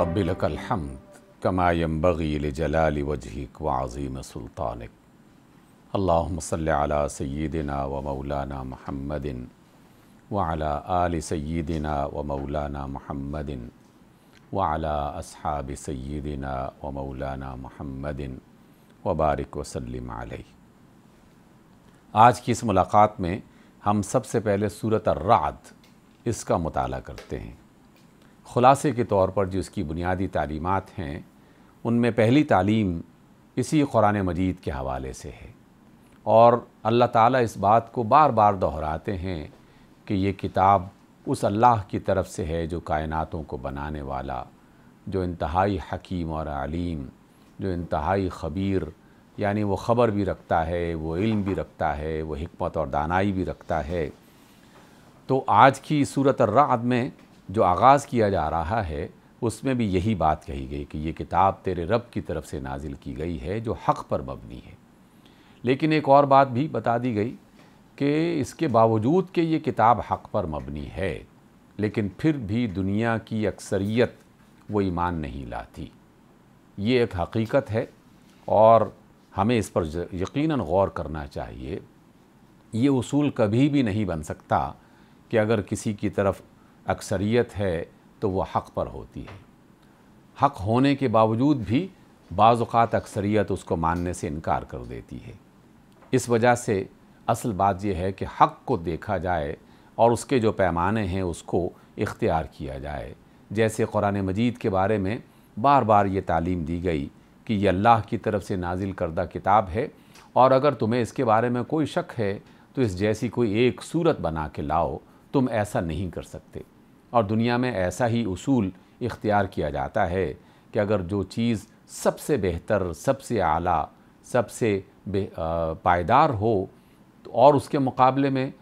رب لك الحمد كما जलाल لجلال व وعظيم سلطانك اللهم صل على व मौलाना महमदिन وعلى आल سيدنا व मौलाना महमदिन أصحاب سيدنا ومولانا व मौलाना महमदिन वबारक वसलम आज की इस मुलाकात में हम सबसे पहले सूरत रात इसका मताल करते हैं ख़ुलासे के तौर पर जो इसकी बुनियादी तालीमत हैं उनमें पहली तालीम इसी कुरान मजीद के हवाले से है और अल्लाह ताला इस बात को बार बार दोहराते हैं कि ये किताब उस अल्लाह की तरफ से है जो कायनातों को बनाने वाला जो इंतहाई हकीम और आलीम जो इंतहाई खबीर यानी वो ख़बर भी रखता है वो इल्म भी रखता है वो हमत और दानाई भी रखता है तो आज की सूरत रात में जो आगाज़ किया जा रहा है उसमें भी यही बात कही गई कि ये किताब तेरे रब की तरफ से नाजिल की गई है जो हक़ पर मबनी है लेकिन एक और बात भी बता दी गई कि इसके बावजूद कि ये किताब हक़ पर मबनी है लेकिन फिर भी दुनिया की अक्सरियत वो ईमान नहीं लाती ये एक हकीकत है और हमें इस पर यकीनन गौर करना चाहिए ये उसूल कभी भी नहीं बन सकता कि अगर किसी की तरफ अक्सरियत है तो वह हक़ पर होती है हक़ होने के बावजूद भी बाज़ात अक्सरियत उसको मानने से इनकार कर देती है इस वजह से असल बात यह है कि हक़ को देखा जाए और उसके जो पैमाने हैं उसको इख्तियार किया जाए जैसे कुरान मजीद के बारे में बार बार ये तालीम दी गई कि यह अल्लाह की तरफ से नाजिल करदा किताब है और अगर तुम्हें इसके बारे में कोई शक है तो इस जैसी कोई एक सूरत बना के लाओ तुम ऐसा नहीं कर सकते और दुनिया में ऐसा ही उसूल इख्तियार किया जाता है कि अगर जो चीज़ सबसे बेहतर सबसे आला सबसे पायदार हो तो और उसके मुकाबले में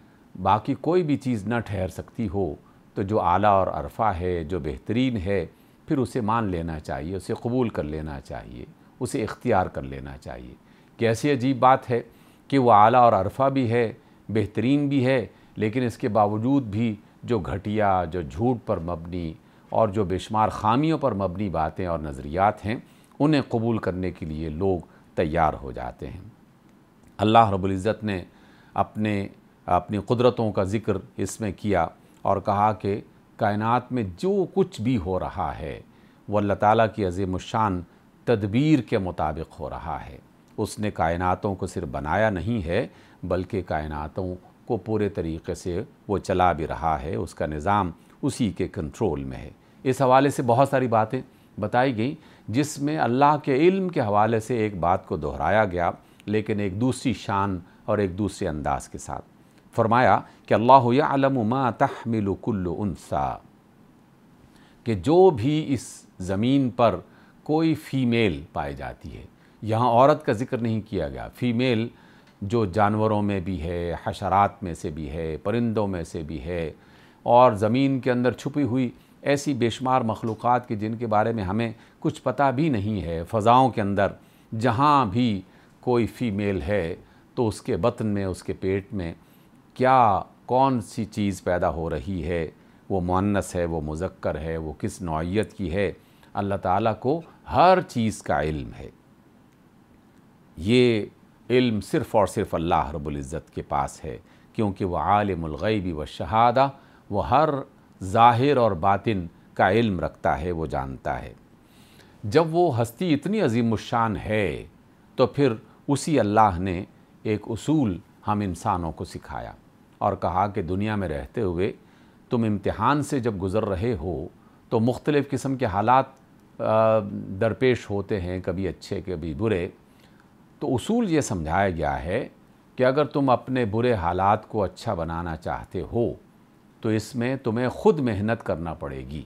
बाकी कोई भी चीज़ न ठहर सकती हो तो जो आला और अरफा है जो बेहतरीन है फिर उसे मान लेना चाहिए उसे कबूल कर लेना चाहिए उसे इख्तियार कर लेना चाहिए कैसी अजीब बात है कि वह आला और अरफा भी है बेहतरीन भी है लेकिन इसके बावजूद भी जो घटिया जो झूठ पर मबनी और जो बेशुमार खामियों पर मबनी बातें और नज़रियात हैं उन्हें कबूल करने के लिए लोग तैयार हो जाते हैं अल्लाह रबुल्ज़त ने अपने अपनी कुदरतों का ज़िक्र इसमें किया और कहा कि कायनात में जो कुछ भी हो रहा है वो अल्लाह ताली की अजीमशान तदबीर के मुताबिक हो रहा है उसने कायनातों को सिर्फ बनाया नहीं है बल्कि कायनातों को पूरे तरीके से वो चला भी रहा है उसका निज़ाम उसी के कंट्रोल में है इस हवाले से बहुत सारी बातें बताई गई जिसमें अल्लाह के इल्म के हवाले से एक बात को दोहराया गया लेकिन एक दूसरी शान और एक दूसरे अंदाज के साथ फरमाया कि अल्लाह यालमा तहमिल कुल्लु उनसा कि जो भी इस ज़मीन पर कोई फ़ीमेल पाई जाती है यहाँ औरत का जिक्र नहीं किया गया फ़ीमेल जो जानवरों में भी है हशरात में से भी है परिंदों में से भी है और ज़मीन के अंदर छुपी हुई ऐसी बेशुमार मखलूक़ की जिनके बारे में हमें कुछ पता भी नहीं है फ़ाओं के अंदर जहाँ भी कोई फ़ीमेल है तो उसके बतन में उसके पेट में क्या कौन सी चीज़ पैदा हो रही है वो मुनस है वो मुजक्कर है वो किस नौीयत की है अल्लाह ताला को हर चीज़ का इल्म है ये इल्म सिर्फ़ और सिर्फ़ अल्लाह इज़्ज़त के पास है क्योंकि वह आलमगैबी व शहादा वह हर ज़ाहिर और बातिन का इल्म रखता है वो जानता है जब वो हस्ती इतनी अजीम शान है तो फिर उसी अल्लाह ने एक उसूल हम इंसानों को सिखाया और कहा कि दुनिया में रहते हुए तुम इम्तहान से जब गुज़र रहे हो तो मुख्तलिफ़ किस्म के हालात दरपेश होते हैं कभी अच्छे कभी बुरे तो उसूल ये समझाया गया है कि अगर तुम अपने बुरे हालात को अच्छा बनाना चाहते हो तो इसमें तुम्हें ख़ुद मेहनत करना पड़ेगी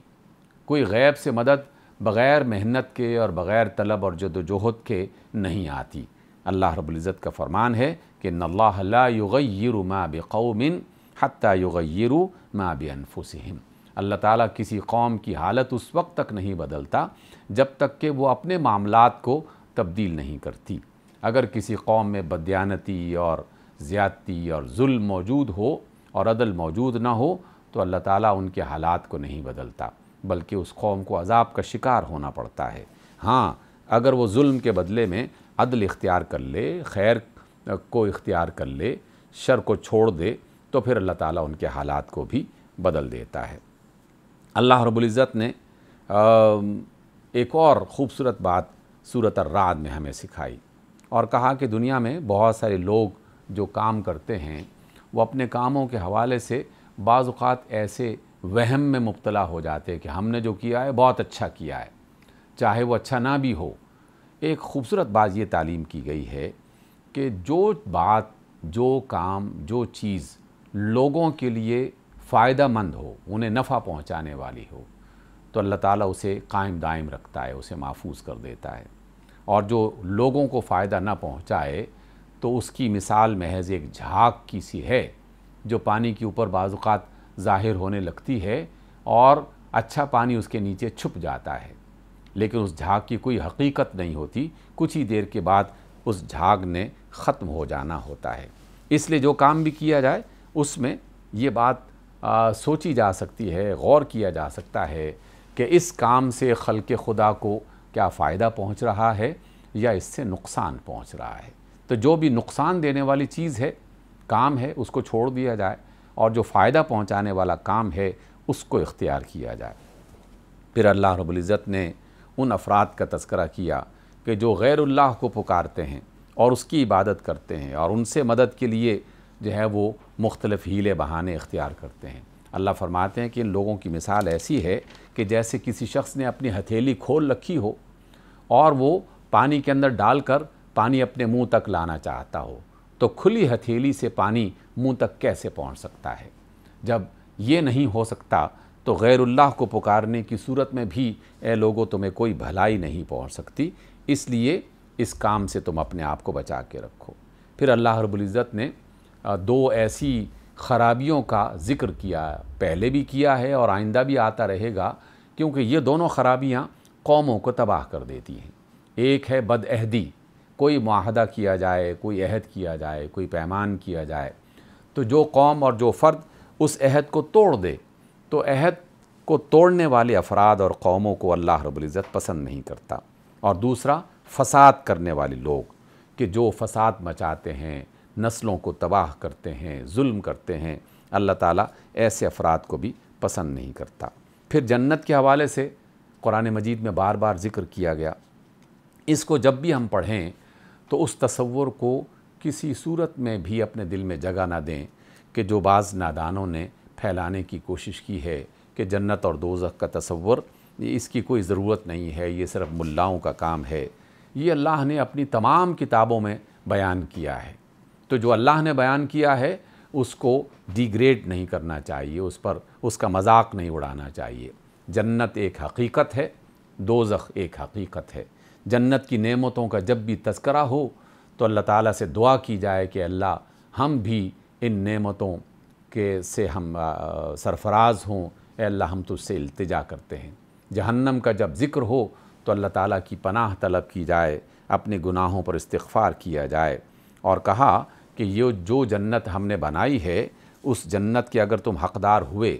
कोई गैब से मदद बग़ैर मेहनत के और बग़ैर तलब और जदोजहद के नहीं आती अल्लाह रबुल्ज़त का फ़रमान है कि नल्लायुगैर मा बेकौमिन हती युगैर मा बेअनफुसम अल्लाह ताला किसी कौम की हालत उस वक्त तक नहीं बदलता जब तक कि वो अपने मामलात को तब्दील नहीं करती अगर किसी कौम में बदयानती और ज़्यादती और जुल्म मौजूद हो और अदल मौजूद ना हो तो अल्लाह ताला उनके हालात को नहीं बदलता बल्कि उस कौम को अजाब का शिकार होना पड़ता है हाँ अगर वो जुल्म के बदले में अदल इख्तियार कर ले खैर को इख्तियार कर ले शर को छोड़ दे तो फिर अल्लाह ताला उनके हालात को भी बदल देता है अल्लाह रबुल्ज़त ने एक और ख़ूबसूरत बात सूरत रात में हमें सिखाई और कहा कि दुनिया में बहुत सारे लोग जो काम करते हैं वो अपने कामों के हवाले से बाज़ात ऐसे वहम में मुब्तला हो जाते हैं कि हमने जो किया है बहुत अच्छा किया है चाहे वो अच्छा ना भी हो एक ख़ूबसूरत बात ये तालीम की गई है कि जो बात जो काम जो चीज़ लोगों के लिए फ़ायदा मंद हो उन्हें नफ़ा पहुँचाने वाली हो तो अल्लाह ताली उसे कायम दायम रखता है उसे महफूज कर देता है और जो लोगों को फ़ायदा ना पहुंचाए तो उसकी मिसाल महज एक झाग की सी है जो पानी के ऊपर बाजुकात ज़ाहिर होने लगती है और अच्छा पानी उसके नीचे छुप जाता है लेकिन उस झाग की कोई हकीकत नहीं होती कुछ ही देर के बाद उस झाग ने ख़त्म हो जाना होता है इसलिए जो काम भी किया जाए उसमें ये बात आ, सोची जा सकती है गौर किया जा सकता है कि इस काम से खल के खुदा को क्या फ़ायदा पहुंच रहा है या इससे नुकसान पहुंच रहा है तो जो भी नुकसान देने वाली चीज़ है काम है उसको छोड़ दिया जाए और जो फ़ायदा पहुंचाने वाला काम है उसको इख्तियार किया जाए फिर अल्लाह रबुल्ज़त ने उन अफराद का तस्करा किया कि जो गैरुल्लाह को पुकारते हैं और उसकी इबादत करते हैं और उनसे मदद के लिए जो है वो मुख्तलिफ़ हीले बहाने इख्तियार करते हैं अल्लाह फरमाते हैं कि इन लोगों की मिसाल ऐसी है कि जैसे किसी शख्स ने अपनी हथेली खोल रखी हो और वो पानी के अंदर डालकर पानी अपने मुंह तक लाना चाहता हो तो खुली हथेली से पानी मुंह तक कैसे पहुंच सकता है जब ये नहीं हो सकता तो गैरुल्लाह को पुकारने की सूरत में भी ए लोगों तुम्हें कोई भलाई नहीं पहुंच सकती इसलिए इस काम से तुम अपने आप को बचा के रखो फिर अल्लाह रबुल्ज़त ने दो ऐसी खराबियों का ज़िक्र किया पहले भी किया है और आइंदा भी आता रहेगा क्योंकि ये दोनों ख़राबियाँ कौमों को तबाह कर देती हैं एक है बदअहदी कोई माहदा किया जाए कोई अहद किया जाए कोई पैमान किया जाए तो जो कौम और जो फ़र्द उस अहद को तोड़ दे तो अहद को तोड़ने वाले अफराद और कौमों को अल्लाह रबुल्ज़त पसंद नहीं करता और दूसरा फ़साद करने वाले लोग कि जो फ़साद मचाते हैं नस्लों को तबाह करते हैं जुल्म करते हैं अल्लाह ताला ऐसे अफराद को भी पसंद नहीं करता फिर जन्नत के हवाले से कुरान मजीद में बार बार ज़िक्र किया गया इसको जब भी हम पढ़ें तो उस तस्वुर को किसी सूरत में भी अपने दिल में जगह ना दें कि जो बाज़ नादानों ने फैलाने की कोशिश की है कि जन्नत और दोजख का तस्वुर इसकी कोई ज़रूरत नहीं है ये सिर्फ़ मुल्लाओं का काम है ये अल्लाह ने अपनी तमाम किताबों में बयान किया है तो जो अल्लाह ने बयान किया है उसको डिग्रेड नहीं करना चाहिए उस पर उसका मजाक नहीं उड़ाना चाहिए जन्नत एक हकीकत है दोजख एक हकीकत है जन्नत की नेमतों का जब भी तस्करा हो तो अल्लाह ताला से दुआ की जाए कि अल्लाह हम भी इन नेमतों के से हम सरफराज हों अल्लाह हम तुझसे इल्तिजा करते हैं जहन्नम का जब ज़िक्र हो तो अल्लाह ताला की पनाह तलब की जाए अपने गुनाहों पर इस्तफ़ार किया जाए और कहा कि ये जो जन्नत हमने बनाई है उस जन्नत के अगर तुम हकदार हुए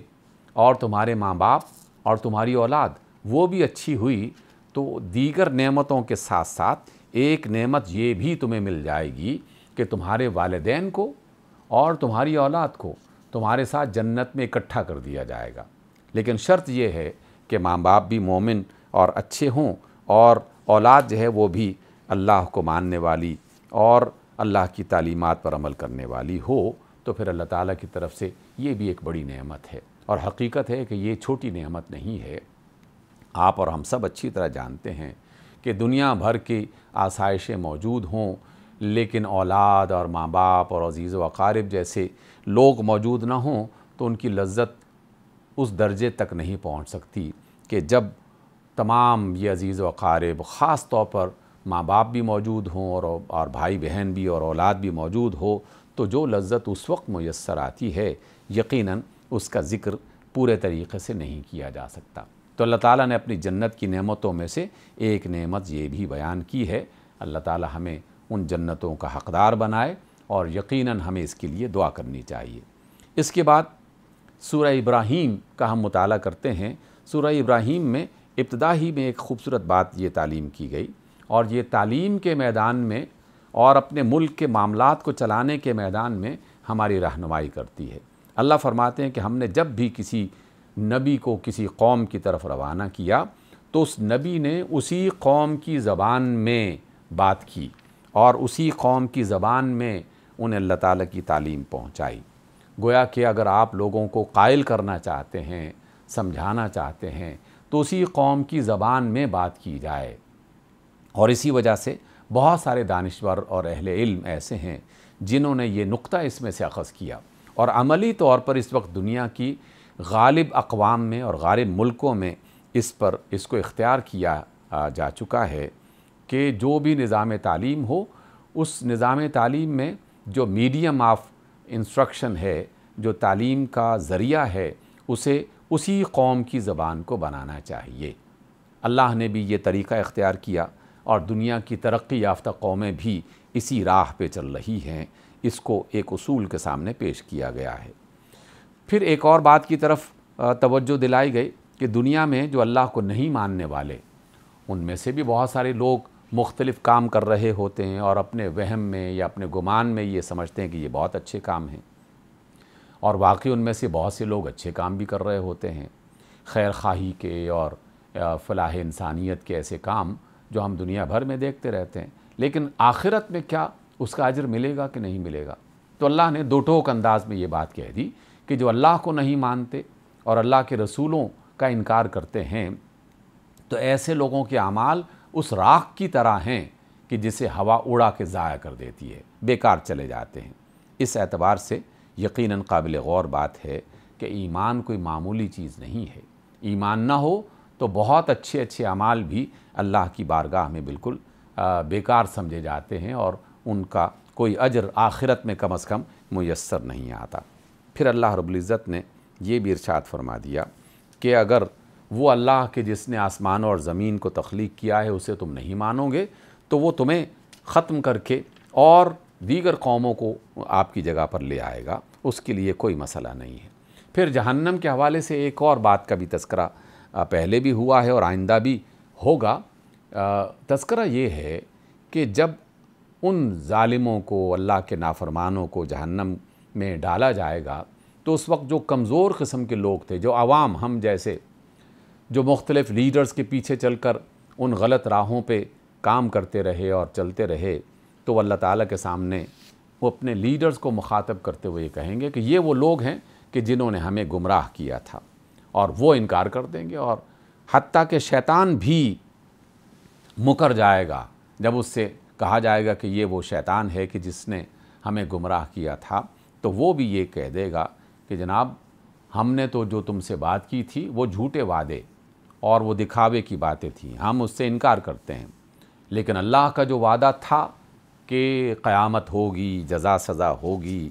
और तुम्हारे माँ बाप और तुम्हारी औलाद वो भी अच्छी हुई तो दीगर नेमतों के साथ साथ एक नेमत ये भी तुम्हें मिल जाएगी कि तुम्हारे वालदेन को और तुम्हारी औलाद को तुम्हारे साथ जन्नत में इकट्ठा कर दिया जाएगा लेकिन शर्त यह है कि माँ बाप भी मोमिन और अच्छे हों और औलाद जो है वो भी अल्लाह को मानने वाली और अल्लाह की तालीमत पर अमल करने वाली हो तो फिर अल्लाह ताला की तरफ से ये भी एक बड़ी नेमत है और हकीकत है कि ये छोटी नेमत नहीं है आप और हम सब अच्छी तरह जानते हैं कि दुनिया भर की आसाइशें मौजूद हों लेकिन औलाद और माँ बाप और अजीज़ व अकारब जैसे लोग मौजूद ना हों तो उनकी लज्जत उस दर्जे तक नहीं पहुँच सकती कि जब तमाम ये अजीज़ व अकारब ख़ास तौर पर माँ बाप भी मौजूद हों और और भाई बहन भी और औलाद भी मौजूद हो तो जो लज्जत उस वक्त मैसर आती है यकीनन उसका ज़िक्र पूरे तरीक़े से नहीं किया जा सकता तो अल्लाह ताला ने अपनी जन्नत की नेमतों में से एक नेमत ये भी बयान की है अल्लाह ताला हमें उन जन्नतों का हकदार बनाए और यकीनन हमें इसके लिए दुआ करनी चाहिए इसके बाद सूर्य इब्राहिम का हम मुताल करते हैं सूर्य इब्राहिम में इब्तदा ही में एक खूबसूरत बात ये तालीम की गई और ये तालीम के मैदान में और अपने मुल्क के मामलों को चलाने के मैदान में हमारी रहनुमाई करती है अल्लाह फरमाते हैं कि हमने जब भी किसी नबी को किसी कौम की तरफ रवाना किया तो उस नबी ने उसी कौम की ज़बान में बात की और उसी कौम की ज़बान में उन्हें अल्लाह ताली की तालीम पहुँचाई गोया कि अगर आप लोगों को कायल करना चाहते हैं समझाना चाहते हैं तो उसी कौम की ज़बान में बात की जाए और इसी वजह से बहुत सारे दानश्वर और अहल इल्म ऐसे हैं जिन्होंने ये नुक़ा इसमें से अखज़ किया और अमली तौर पर इस वक्त दुनिया की गालिब अकवाम में और गालिब मुल्कों में इस पर इसको इख्तियार किया जा चुका है कि जो भी निज़ाम तालीम हो उस निज़ाम तालीम में जो मीडियम ऑफ इंस्ट्रक्शन है जो तालीम का ज़रिया है उसे उसी कौम की ज़बान को बनाना चाहिए अल्लाह ने भी ये तरीक़ा इख्तियार किया और दुनिया की तरक्की याफ्ता कौमें भी इसी राह पे चल रही हैं इसको एक उसूल के सामने पेश किया गया है फिर एक और बात की तरफ तवज्जो दिलाई गई कि दुनिया में जो अल्लाह को नहीं मानने वाले उनमें से भी बहुत सारे लोग मुख्तलिफ़ काम कर रहे होते हैं और अपने वहम में या अपने गुमान में ये समझते हैं कि ये बहुत अच्छे काम हैं और वाकई उनमें से बहुत से लोग अच्छे काम भी कर रहे होते हैं खैर खाही के और फलाह इंसानियत के ऐसे काम जो हम दुनिया भर में देखते रहते हैं लेकिन आखिरत में क्या उसका अजर मिलेगा कि नहीं मिलेगा तो अल्लाह ने दो टोक अंदाज में ये बात कह दी कि जो अल्लाह को नहीं मानते और अल्लाह के रसूलों का इनकार करते हैं तो ऐसे लोगों के अमाल उस राख की तरह हैं कि जिसे हवा उड़ा के ज़ाया कर देती है बेकार चले जाते हैं इस एतबार से यकीनन काबिल गौर बात है कि ईमान कोई मामूली चीज़ नहीं है ईमान ना हो तो बहुत अच्छे अच्छे अमाल भी अल्लाह की बारगाह में बिल्कुल बेकार समझे जाते हैं और उनका कोई अजर आखिरत में कम अज़ कम मैसर नहीं आता फिर अल्लाह रबुल्ज़त ने यह भी इर्शाद फरमा दिया कि अगर वो अल्लाह के जिसने आसमान और ज़मीन को तख्लीक किया है उसे तुम नहीं मानोगे तो वो तुम्हें ख़त्म करके और दीगर कौमों को आपकी जगह पर ले आएगा उसके लिए कोई मसला नहीं है फिर जहन्नम के हवाले से एक और बात का भी तस्करा पहले भी हुआ है और आइंदा भी होगा तस्करा ये है कि जब उन ालिमों को अल्लाह के नाफरमानों को जहन्नम में डाला जाएगा तो उस वक्त जो कमज़ोर क़स्म के लोग थे जो आवाम हम जैसे जो मुख्तलिफ़ लीडर्स के पीछे चल कर उन गलत राहों पर काम करते रहे और चलते रहे तो अल्लाह ताली के सामने वो अपने लीडर्स को मुखातब करते हुए कहेंगे कि ये वो लोग हैं कि जिन्होंने हमें गुमराह किया था और वो इनकार कर देंगे और हती के शैतान भी मुकर जाएगा जब उससे कहा जाएगा कि ये वो शैतान है कि जिसने हमें गुमराह किया था तो वो भी ये कह देगा कि जनाब हमने तो जो तुमसे बात की थी वो झूठे वादे और वो दिखावे की बातें थी हम उससे इनकार करते हैं लेकिन अल्लाह का जो वादा था कि क़यामत होगी जजा सज़ा होगी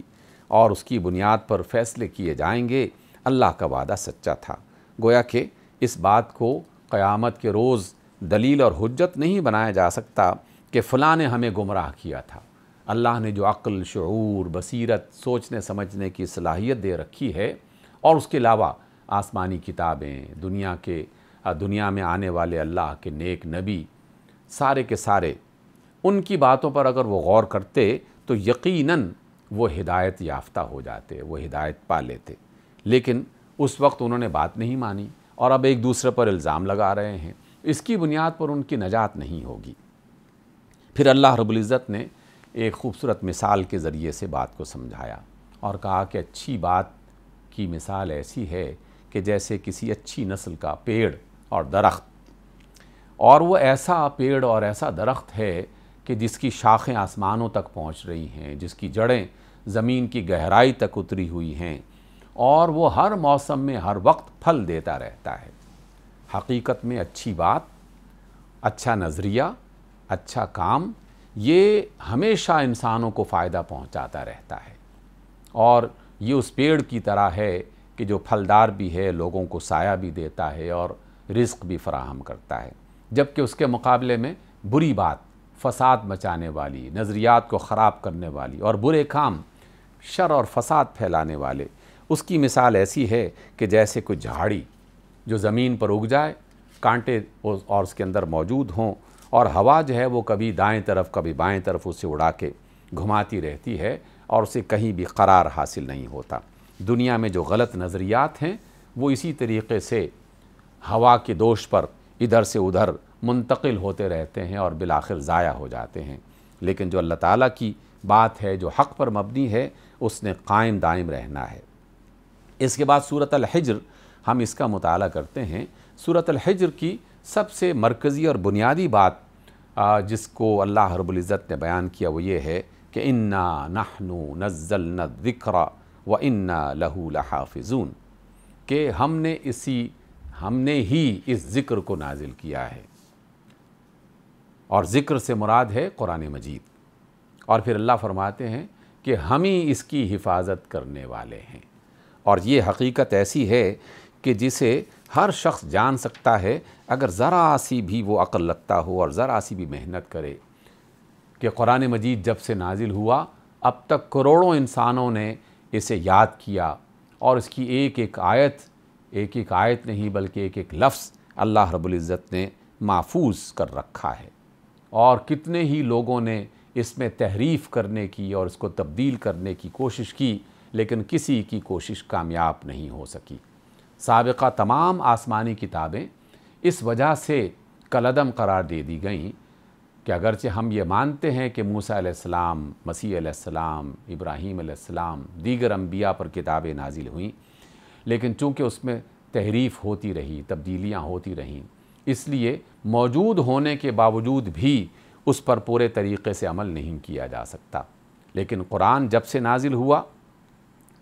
और उसकी बुनियाद पर फ़ैसले किए जाएंगे अल्लाह का वादा सच्चा था गोया कि इस बात को क़यामत के रोज़ दलील और हजत नहीं बनाया जा सकता कि फ़लाँ ने हमें गुमराह किया था अल्लाह ने जो अक्ल शूर बसीरत सोचने समझने की सलाहियत दे रखी है और उसके अलावा आसमानी किताबें दुनिया के दुनिया में आने वाले अल्लाह के नेक नबी सारे के सारे उनकी बातों पर अगर वो गौर करते तो यकीनन वो हिदायत याफ्ता हो जाते वो हिदायत पा लेते लेकिन उस वक्त उन्होंने बात नहीं मानी और अब एक दूसरे पर इल्ज़ाम लगा रहे हैं इसकी बुनियाद पर उनकी नजात नहीं होगी फिर अल्लाह रबुल्ज़त ने एक खूबसूरत मिसाल के ज़रिए से बात को समझाया और कहा कि अच्छी बात की मिसाल ऐसी है कि जैसे किसी अच्छी नस्ल का पेड़ और दरख्त और वो ऐसा पेड़ और ऐसा दरख्त है कि जिसकी शाखें आसमानों तक पहुंच रही हैं जिसकी जड़ें ज़मीन की गहराई तक उतरी हुई हैं और वो हर मौसम में हर वक्त फल देता रहता है हकीकत में अच्छी बात अच्छा नज़रिया अच्छा काम ये हमेशा इंसानों को फ़ायदा पहुंचाता रहता है और ये उस पेड़ की तरह है कि जो फलदार भी है लोगों को साया भी देता है और रिस्क भी फराहम करता है जबकि उसके मुकाबले में बुरी बात फसाद मचाने वाली नज़रियात को ख़राब करने वाली और बुरे काम शर और फसाद फैलाने वाले उसकी मिसाल ऐसी है कि जैसे कोई झाड़ी जो ज़मीन पर उग जाए कांटे और उसके अंदर मौजूद हों और हवा जो है वो कभी दाएं तरफ कभी बाएं तरफ उसे उड़ा के घुमाती रहती है और उसे कहीं भी करार हासिल नहीं होता दुनिया में जो गलत नज़रियात हैं वो इसी तरीके से हवा के दोष पर इधर से उधर मुंतकिल होते रहते हैं और बिलाखिर ज़ाया हो जाते हैं लेकिन जो अल्लाह ताला की बात है जो हक़ पर मबनी है उसने कायम दायम रहना है इसके बाद सूरत अलहिजर हम इसका मताल करते हैं सूरत अलहिजर की सबसे मरकज़ी और बुनियादी बात जिसको अल्लाह हरबुल्ज़त ने बयान किया वो ये है कि इन्ना नहनु नज़ल विक्रा व इन्ना लहू लहाफिजून के हमने इसी हमने ही इस ज़िक्र को नाजिल किया है और ज़िक्र से मुराद है क़ुरान मजीद और फिर अल्लाह फरमाते हैं कि हम ही इसकी हिफाजत करने वाले हैं और ये हकीकत ऐसी है कि जिसे हर शख्स जान सकता है अगर ज़रा सी भी वो अक़ल लगता हो और ज़रा सी भी मेहनत करे कि कुरान मजीद जब से नाजिल हुआ अब तक करोड़ों इंसानों ने इसे याद किया और इसकी एक एक आयत एक एक आयत नहीं बल्कि एक एक लफ्ज़ अल्लाह रबुल्ज़त ने महफूज कर रखा है और कितने ही लोगों ने इसमें तहरीफ़ करने की और इसको तब्दील करने की कोशिश की लेकिन किसी की कोशिश कामयाब नहीं हो सकी सबका तमाम आसमानी किताबें इस वजह से कलदम करार दे दी गईं कि अगरचे हम ये मानते हैं कि मूसा मूसम मसीम इब्राहीम दीगर अम्बिया पर किताबें नाजिल हुईं लेकिन चूँकि उसमें तहरीफ़ होती रही तब्दीलियाँ होती रहीं इसलिए मौजूद होने के बावजूद भी उस पर पूरे तरीक़े से अमल नहीं किया जा सकता लेकिन कुरान जब से नाजिल हुआ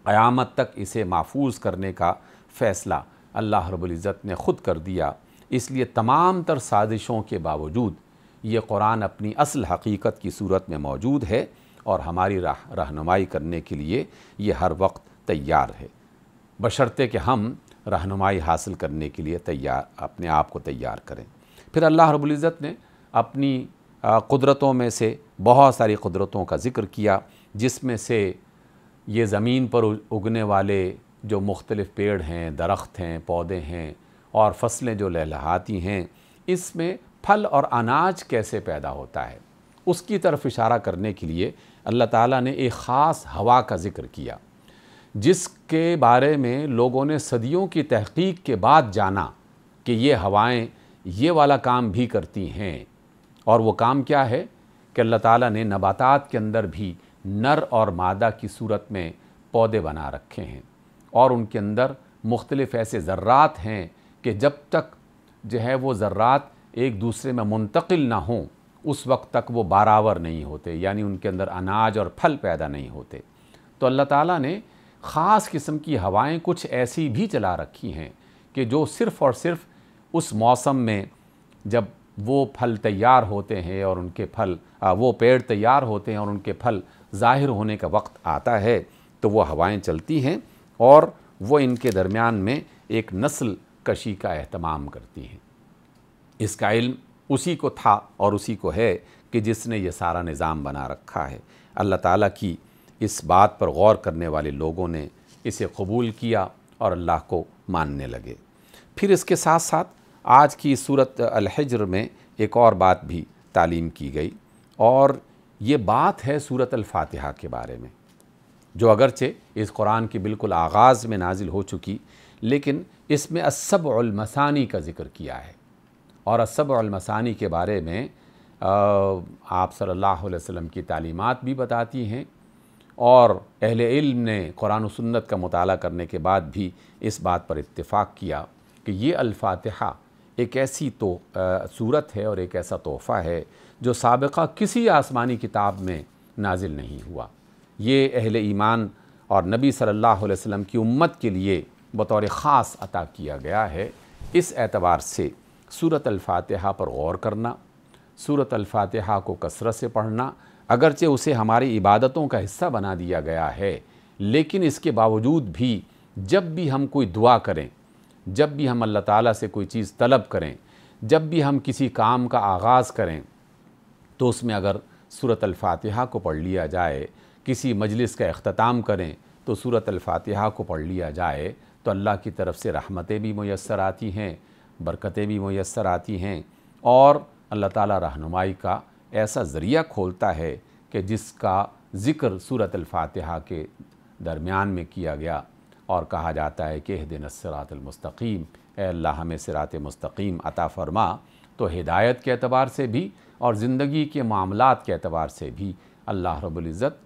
क़यामत तक इसे महफूज करने का फ़ैसला अल्लाह रब्ज़त ने ख़ुद कर दिया इसलिए तमाम तर साजिशों के बावजूद ये कुरान अपनी असल हकीकत की सूरत में मौजूद है और हमारी राह रहनुमाई करने के लिए ये हर वक्त तैयार है बशर्ते कि हम रहनुमाई हासिल करने के लिए तैयार अपने आप को तैयार करें फिर अल्लाह रबुल्ज़त ने अपनी क़ुदरतों में से बहुत सारी क़ुदरतों का ज़िक्र किया जिसमें से ये ज़मीन पर उगने वाले जो मुख्तलिफ़ पेड़ हैं दरख्त हैं पौधे हैं और फसलें जो लहलहाती हैं इसमें फल और अनाज कैसे पैदा होता है उसकी तरफ इशारा करने के लिए अल्लाह ताला ने एक ख़ास हवा का ज़िक्र किया जिसके बारे में लोगों ने सदियों की तहकीक के बाद जाना कि ये हवाएं ये वाला काम भी करती हैं और वो काम क्या है कि अल्लाह ताला ने नबातात के अंदर भी नर और मादा की सूरत में पौधे बना रखे हैं और उनके अंदर मुख्तलिफ ऐसे ज़र्रात हैं कि जब तक जो है वो ज़र्रात एक दूसरे में मुंतकिल ना हों उस वक्त तक वो बारावर नहीं होते यानी उनके अंदर अनाज और फल पैदा नहीं होते तो अल्लाह ताला ने ख़ास किस्म की हवाएं कुछ ऐसी भी चला रखी हैं कि जो सिर्फ़ और सिर्फ़ उस मौसम में जब वो फल तैयार होते हैं और उनके फल वो पेड़ तैयार होते हैं और उनके फल ज़ाहिर होने का वक्त आता है तो वो हवाएं चलती हैं और वो इनके दरमियान में एक नस्ल कशी का अहतमाम करती हैं इसका इल्म उसी को था और उसी को है कि जिसने ये सारा निज़ाम बना रखा है अल्लाह ताला की इस बात पर गौर करने वाले लोगों ने इसे कबूल किया और अल्लाह को मानने लगे फिर इसके साथ साथ आज की सूरत अलहजर में एक और बात भी तालीम की गई और ये बात है सूरत अल-फातिहा के बारे में जो अगरचे इस कुरान के बिल्कुल आगाज़ में नाजिल हो चुकी लेकिन इसमें उलमसानी का जिक्र किया है और उलमसानी के बारे में आप सल्लल्लाहु अलैहि वसल्लम की तालीमात भी बताती हैं और अहल इल्म ने कुरान सुन्नत का मताल करने के बाद भी इस बात पर इतफ़ाक़ किया कि ये अल्फातहा एक ऐसी तो आ, सूरत है और एक ऐसा तोहफ़ा है जो सबका किसी आसमानी किताब में नाजिल नहीं हुआ ये अहल ईमान और नबी सल्लल्लाहु अलैहि वसल्लम की उम्मत के लिए बतौर ख़ास अता किया गया है इस एतबार से सूरत अलफातहा पर गौर करना सूरत अलफातहा को कसरत से पढ़ना अगरचे उसे हमारी इबादतों का हिस्सा बना दिया गया है लेकिन इसके बावजूद भी जब भी हम कोई दुआ करें जब भी हम अल्लाह ताला से कोई चीज़ तलब करें जब भी हम किसी काम का आगाज़ करें तो उसमें अगर सूरत अल्फातिहा को पढ़ लिया जाए किसी मजलिस का अख्ताम करें तो सूरत अल्फातिहा को पढ़ लिया जाए तो अल्लाह की तरफ से रहमतें भी मैसर आती हैं बरकतें भी मैसर आती हैं और अल्लाह ताला रहनुमाई का ऐसा ज़रिया खोलता है कि जिसका ज़िक्र सूरत अल्फातिहा के दरमियान में किया गया और कहा जाता है कि दिन सरातमस्तकीम अल्लाह हमें सरात मस्तकीम अता फ़रमा तो हिदायत के अतबार से भी और ज़िंदगी के मामला के अतबार से भी अल्लाह रब्ज़त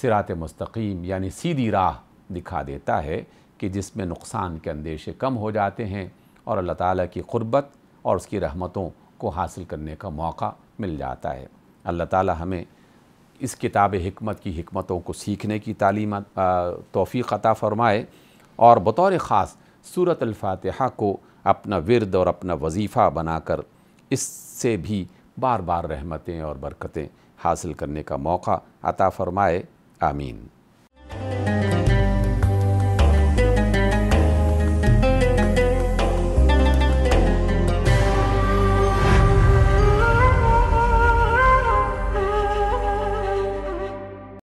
सिरात मस्तकीम यानी सीधी राह दिखा देता है कि जिसमें नुकसान के अंदेशे कम हो जाते हैं और अल्लाह ताली की क़ुरबत और उसकी रहमतों को हासिल करने का मौका मिल जाता है अल्लाह ताली हमें इस किताब हमत की हमतों को सीखने की तालीम तोफ़ी अता फ़रमाए और बतौर ख़ास सूरत अल्फातहा को अपना विरद और अपना वजीफ़ा बनाकर इससे भी बार बार रहमतें और बरकतें हासिल करने का मौका अता फरमाए आमीन